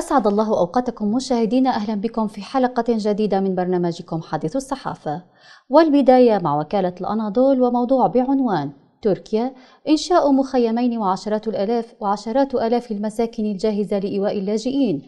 أسعد الله أوقاتكم مشاهدينا أهلا بكم في حلقة جديدة من برنامجكم حديث الصحافة والبداية مع وكالة الأناضول وموضوع بعنوان تركيا إنشاء مخيمين وعشرات الآلاف وعشرات آلاف المساكن الجاهزة لإيواء اللاجئين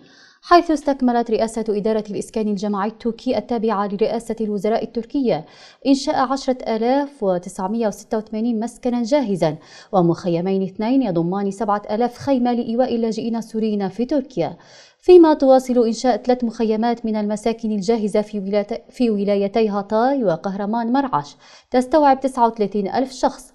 حيث استكملت رئاسة إدارة الإسكان الجماعي التركي التابعة لرئاسة الوزراء التركية إنشاء 10986 مسكنا جاهزا ومخيمين اثنين يضمان 7000 خيمة لإيواء اللاجئين السوريين في تركيا فيما تواصل إنشاء ثلاث مخيمات من المساكن الجاهزة في, في ولايتي هاتاي وقهرمان مرعش تستوعب 39 ألف شخص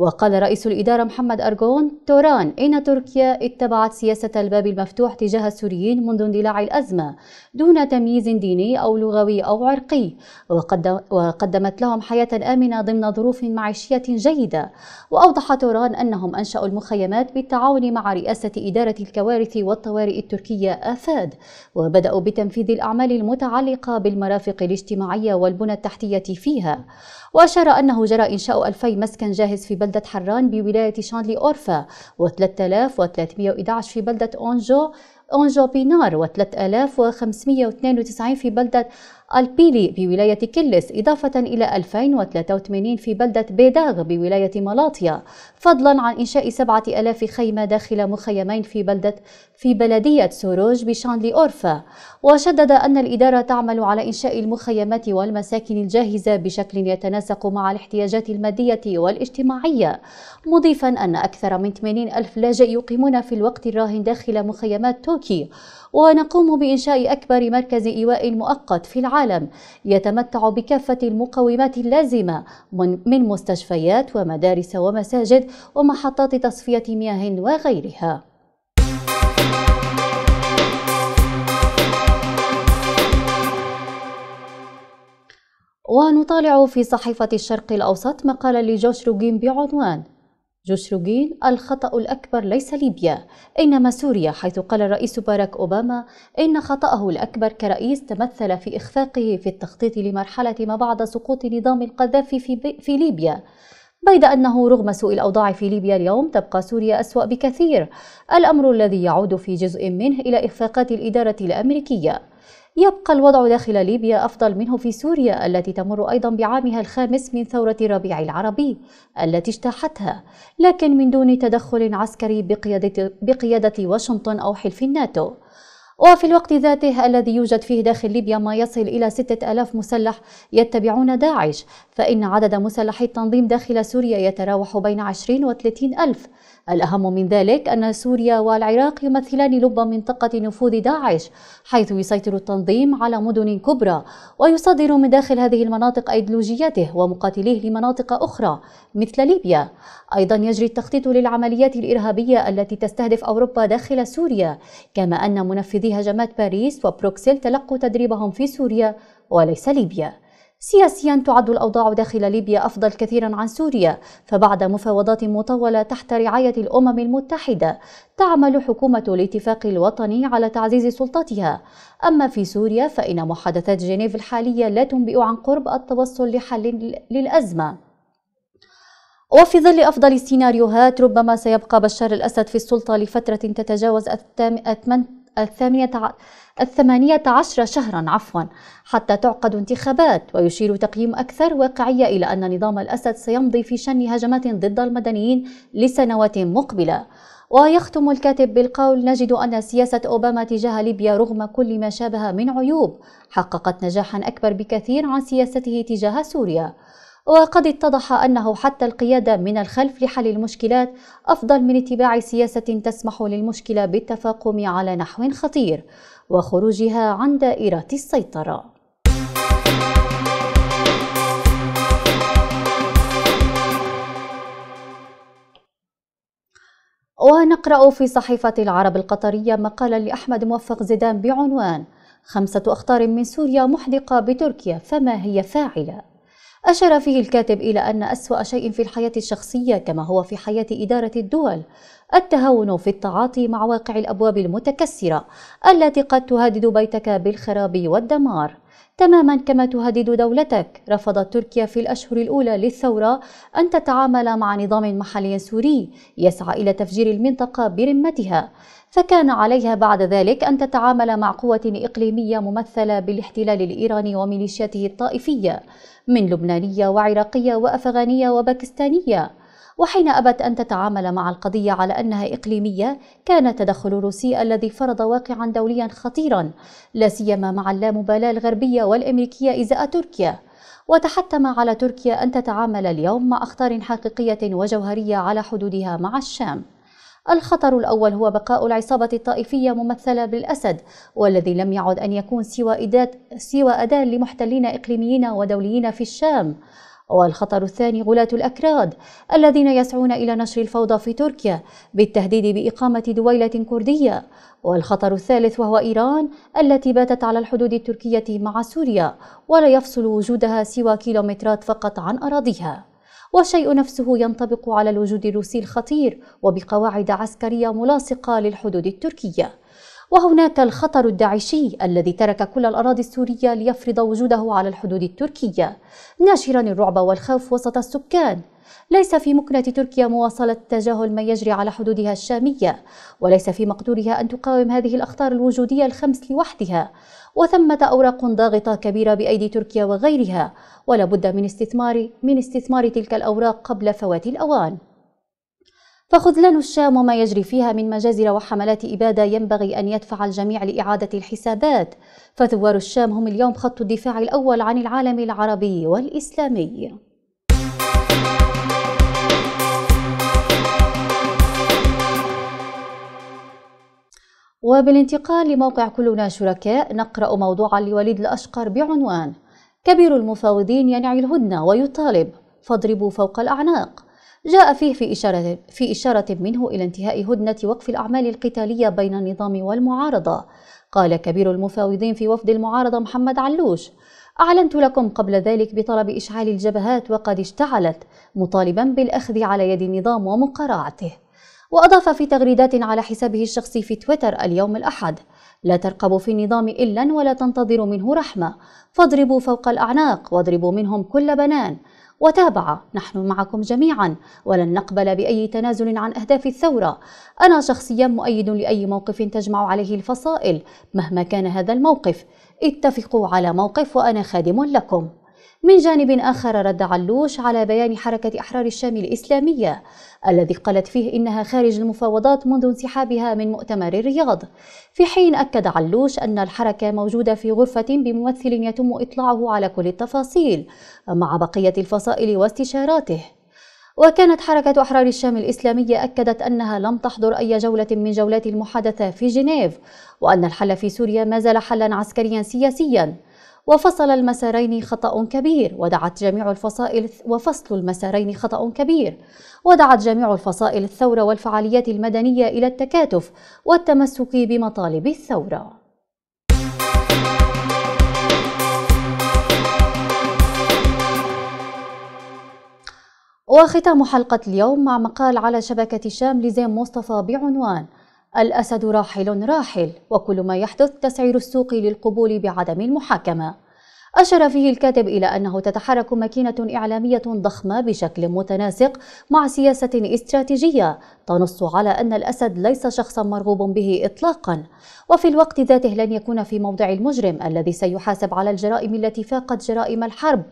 وقال رئيس الإدارة محمد أرغون توران إن تركيا اتبعت سياسة الباب المفتوح تجاه السوريين منذ اندلاع الأزمة دون تمييز ديني أو لغوي أو عرقي وقدمت لهم حياة آمنة ضمن ظروف معيشية جيدة وأوضح توران أنهم أنشأوا المخيمات بالتعاون مع رئاسة إدارة الكوارث والطوارئ التركية آفاد وبدأوا بتنفيذ الأعمال المتعلقة بالمرافق الاجتماعية والبنى التحتية فيها وأشار أنه جرى إنشاء ألفي مسكن جاهز في بلد بلدة حران بولاية شانلي أورفا و3311 في بلدة أونجو أونجو بينار و3592 في بلدة البيلي بولاية كلس إضافة إلى 2083 في بلدة بيداغ بولاية ملاطيا فضلا عن إنشاء 7000 خيمة داخل مخيمين في بلدة في بلدية سوروج بشانلي أورفا وشدد أن الإدارة تعمل على إنشاء المخيمات والمساكن الجاهزة بشكل يتناسق مع الاحتياجات المادية والاجتماعية مضيفا أن أكثر من 80 ألف لاجئ يقيمون في الوقت الراهن داخل مخيمات توكي ونقوم بإنشاء أكبر مركز إيواء مؤقت في العالم العالم يتمتع بكافة المقومات اللازمة من مستشفيات ومدارس ومساجد ومحطات تصفية مياه وغيرها ونطالع في صحيفة الشرق الأوسط مقالا لجوش روجين بعنوان جوشروجين الخطأ الأكبر ليس ليبيا إنما سوريا حيث قال الرئيس باراك أوباما إن خطأه الأكبر كرئيس تمثل في إخفاقه في التخطيط لمرحلة ما بعد سقوط نظام القذافي في, في ليبيا بيد أنه رغم سوء الأوضاع في ليبيا اليوم تبقى سوريا أسوأ بكثير الأمر الذي يعود في جزء منه إلى إخفاقات الإدارة الأمريكية يبقى الوضع داخل ليبيا أفضل منه في سوريا التي تمر أيضا بعامها الخامس من ثورة ربيع العربي التي اجتاحتها لكن من دون تدخل عسكري بقيادة, بقيادة واشنطن أو حلف الناتو وفي الوقت ذاته الذي يوجد فيه داخل ليبيا ما يصل إلى ستة ألاف مسلح يتبعون داعش فإن عدد مسلحي التنظيم داخل سوريا يتراوح بين 20 و ألف الأهم من ذلك أن سوريا والعراق يمثلان لب منطقة نفوذ داعش حيث يسيطر التنظيم على مدن كبرى ويصدر من داخل هذه المناطق أيديولوجيته ومقاتليه لمناطق أخرى مثل ليبيا أيضا يجري التخطيط للعمليات الإرهابية التي تستهدف أوروبا داخل سوريا كما أن منفذي هجمات باريس وبروكسل تلقوا تدريبهم في سوريا وليس ليبيا سياسيا تعد الأوضاع داخل ليبيا أفضل كثيرا عن سوريا فبعد مفاوضات مطولة تحت رعاية الأمم المتحدة تعمل حكومة الاتفاق الوطني على تعزيز سلطتها أما في سوريا فإن محادثات جنيف الحالية لا تنبئ عن قرب التوصل لحل للأزمة وفي ظل أفضل السيناريوهات ربما سيبقى بشار الأسد في السلطة لفترة تتجاوز الثامن الثامنة الثمانية عشر شهرا عفوا حتى تعقد انتخابات ويشير تقييم أكثر واقعية إلى أن نظام الأسد سيمضي في شن هجمات ضد المدنيين لسنوات مقبلة ويختم الكاتب بالقول نجد أن سياسة أوباما تجاه ليبيا رغم كل ما شابها من عيوب حققت نجاحا أكبر بكثير عن سياسته تجاه سوريا وقد اتضح أنه حتى القيادة من الخلف لحل المشكلات أفضل من اتباع سياسة تسمح للمشكلة بالتفاقم على نحو خطير وخروجها عن دائرة السيطرة ونقرأ في صحيفة العرب القطرية مقالا لأحمد موفق زيدان بعنوان خمسة أخطار من سوريا محدقة بتركيا فما هي فاعلة أشار فيه الكاتب إلى أن أسوأ شيء في الحياة الشخصية كما هو في حياة إدارة الدول التهاون في التعاطي مع واقع الأبواب المتكسرة التي قد تهدد بيتك بالخراب والدمار تماما كما تهدد دولتك رفضت تركيا في الأشهر الأولى للثورة أن تتعامل مع نظام محلي سوري يسعى إلى تفجير المنطقة برمتها فكان عليها بعد ذلك أن تتعامل مع قوة إقليمية ممثلة بالاحتلال الإيراني وميليشياته الطائفية من لبنانية وعراقية وأفغانية وباكستانية وحين أبت أن تتعامل مع القضية على أنها إقليمية كان التدخل الروسي الذي فرض واقعا دوليا خطيرا لا سيما مع اللامبالاة الغربية والأمريكية إزاء تركيا وتحتم على تركيا أن تتعامل اليوم مع أخطار حقيقية وجوهرية على حدودها مع الشام الخطر الأول هو بقاء العصابة الطائفية ممثلة بالأسد والذي لم يعد أن يكون سوى, إداة سوى أداة لمحتلين إقليميين ودوليين في الشام والخطر الثاني غلاة الأكراد الذين يسعون إلى نشر الفوضى في تركيا بالتهديد بإقامة دويلة كردية والخطر الثالث وهو إيران التي باتت على الحدود التركية مع سوريا ولا يفصل وجودها سوى كيلومترات فقط عن أراضيها والشيء نفسه ينطبق على الوجود الروسي الخطير وبقواعد عسكرية ملاصقة للحدود التركية وهناك الخطر الداعشي الذي ترك كل الأراضي السورية ليفرض وجوده على الحدود التركية ناشرا الرعب والخوف وسط السكان ليس في مكنة تركيا مواصلة تجاهل ما يجري على حدودها الشامية وليس في مقدورها أن تقاوم هذه الأخطار الوجودية الخمس لوحدها وثمة أوراق ضاغطة كبيرة بأيدي تركيا وغيرها ولابد من استثمار من استثمار تلك الأوراق قبل فوات الأوان فخذلان الشام وما يجري فيها من مجازر وحملات إبادة ينبغي أن يدفع الجميع لإعادة الحسابات فثوار الشام هم اليوم خط الدفاع الأول عن العالم العربي والإسلامي وبالانتقال لموقع كلنا شركاء نقرأ موضوعا لوليد الأشقر بعنوان كبير المفاوضين ينعي الهدنة ويطالب فاضربوا فوق الأعناق جاء فيه في إشارة, في إشارة منه إلى انتهاء هدنة وقف الأعمال القتالية بين النظام والمعارضة قال كبير المفاوضين في وفد المعارضة محمد علوش أعلنت لكم قبل ذلك بطلب إشعال الجبهات وقد اشتعلت مطالبا بالأخذ على يد النظام ومقارعته وأضاف في تغريدات على حسابه الشخصي في تويتر اليوم الأحد لا ترقبوا في النظام إلا ولا تنتظروا منه رحمة فاضربوا فوق الأعناق واضربوا منهم كل بنان وتابع نحن معكم جميعا ولن نقبل بأي تنازل عن أهداف الثورة أنا شخصيا مؤيد لأي موقف تجمع عليه الفصائل مهما كان هذا الموقف اتفقوا على موقف وأنا خادم لكم من جانب آخر رد علوش على بيان حركة أحرار الشام الإسلامية الذي قالت فيه إنها خارج المفاوضات منذ انسحابها من مؤتمر الرياض في حين أكد علوش أن الحركة موجودة في غرفة بممثل يتم إطلاعه على كل التفاصيل مع بقية الفصائل واستشاراته وكانت حركة أحرار الشام الإسلامية أكدت أنها لم تحضر أي جولة من جولات المحادثة في جنيف وأن الحل في سوريا ما زال حلا عسكريا سياسيا وفصل المسارين خطأ كبير ودعت جميع الفصائل وفصل المسارين خطأ كبير ودعت جميع الفصائل الثورة والفعاليات المدنية إلى التكاتف والتمسك بمطالب الثورة وختام حلقة اليوم مع مقال على شبكة شام لزين مصطفى بعنوان الأسد راحل راحل وكل ما يحدث تسعير السوق للقبول بعدم المحاكمة أشار فيه الكاتب إلى أنه تتحرك ماكينة إعلامية ضخمة بشكل متناسق مع سياسة استراتيجية تنص على أن الأسد ليس شخصا مرغوب به إطلاقا وفي الوقت ذاته لن يكون في موضع المجرم الذي سيحاسب على الجرائم التي فاقت جرائم الحرب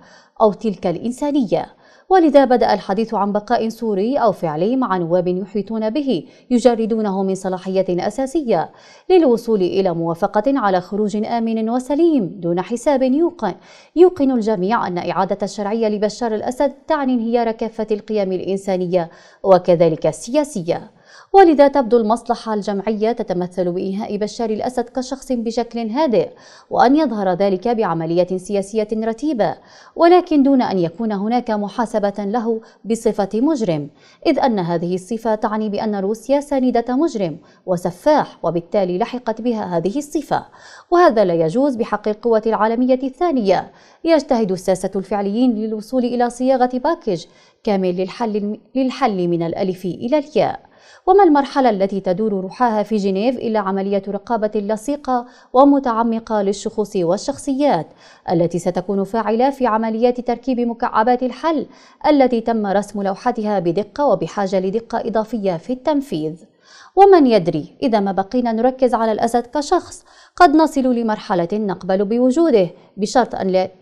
أو تلك الإنسانية ولذا بدأ الحديث عن بقاء سوري أو فعلي مع نواب يحيطون به يجردونه من صلاحية أساسية للوصول إلى موافقة على خروج آمن وسليم دون حساب يوقن يوقن الجميع أن إعادة الشرعية لبشار الأسد تعني انهيار كافة القيم الإنسانية وكذلك السياسية ولذا تبدو المصلحة الجمعية تتمثل بإنهاء بشار الأسد كشخص بشكل هادئ وأن يظهر ذلك بعملية سياسية رتيبة ولكن دون أن يكون هناك محاسبة له بصفة مجرم إذ أن هذه الصفة تعني بأن روسيا ساندة مجرم وسفاح وبالتالي لحقت بها هذه الصفة وهذا لا يجوز بحق القوة العالمية الثانية يجتهد الساسة الفعليين للوصول إلى صياغة باكج كامل للحل, للحل من الألف إلى الياء وما المرحلة التي تدور رحاها في جنيف إلا عملية رقابة لصيقة ومتعمقة للشخوص والشخصيات التي ستكون فاعلة في عمليات تركيب مكعبات الحل التي تم رسم لوحتها بدقة وبحاجة لدقة إضافية في التنفيذ ومن يدري إذا ما بقينا نركز على الأسد كشخص قد نصل لمرحلة نقبل بوجوده بشرط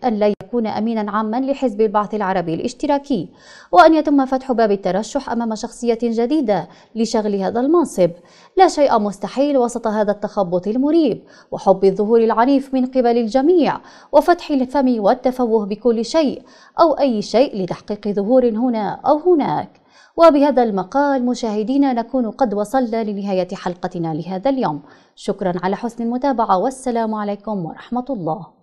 أن لا يكون أمينا عاما لحزب البعث العربي الاشتراكي وأن يتم فتح باب الترشح أمام شخصية جديدة لشغل هذا المنصب لا شيء مستحيل وسط هذا التخبط المريب وحب الظهور العنيف من قبل الجميع وفتح الفم والتفوه بكل شيء أو أي شيء لتحقيق ظهور هنا أو هناك وبهذا المقال مشاهدينا نكون قد وصلنا لنهاية حلقتنا لهذا اليوم شكرا على حسن المتابعة والسلام عليكم ورحمة الله